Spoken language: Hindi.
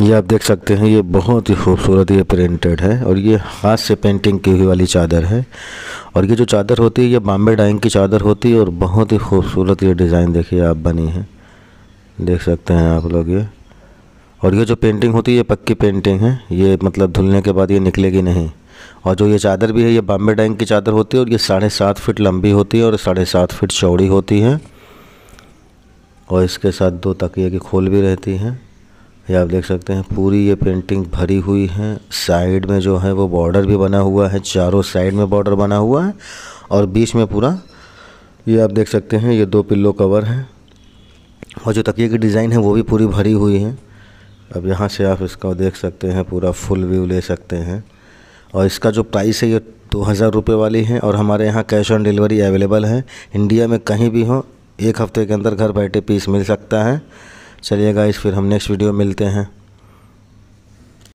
ये आप देख सकते हैं ये बहुत ही खूबसूरत ये प्रिंटेड है और ये हाथ से पेंटिंग की हुई वाली चादर है और ये जो चादर होती है ये बॉम्बे डाइंग की चादर होती है और बहुत ही खूबसूरत ये डिज़ाइन देखिए आप बनी है देख सकते हैं आप लोग ये और ये जो पेंटिंग होती है ये पक्की पेंटिंग है ये मतलब धुलने के बाद ये निकलेगी नहीं और जो ये चादर भी है ये बॉम्बे डाइंग की चादर होती है और ये साढ़े सात फिट लंबी होती है और साढ़े सात फिट चौड़ी होती है और इसके साथ दो तकिए की खोल भी रहती हैं ये आप देख सकते हैं पूरी ये पेंटिंग भरी हुई है साइड में जो है वो बॉर्डर भी बना हुआ है चारों साइड में बॉर्डर बना हुआ है और बीच में पूरा ये आप देख सकते हैं ये दो पिल्लो कवर हैं और जो तकिए की डिज़ाइन है वो भी पूरी भरी हुई है अब यहाँ से आप इसका देख सकते हैं पूरा फुल व्यू ले सकते हैं और इसका जो प्राइस है ये दो हज़ार रुपये वाली है और हमारे यहाँ कैश ऑन डिलीवरी अवेलेबल है इंडिया में कहीं भी हो एक हफ़्ते के अंदर घर बैठे पीस मिल सकता है चलिए गाइस फिर हम नेक्स्ट वीडियो मिलते हैं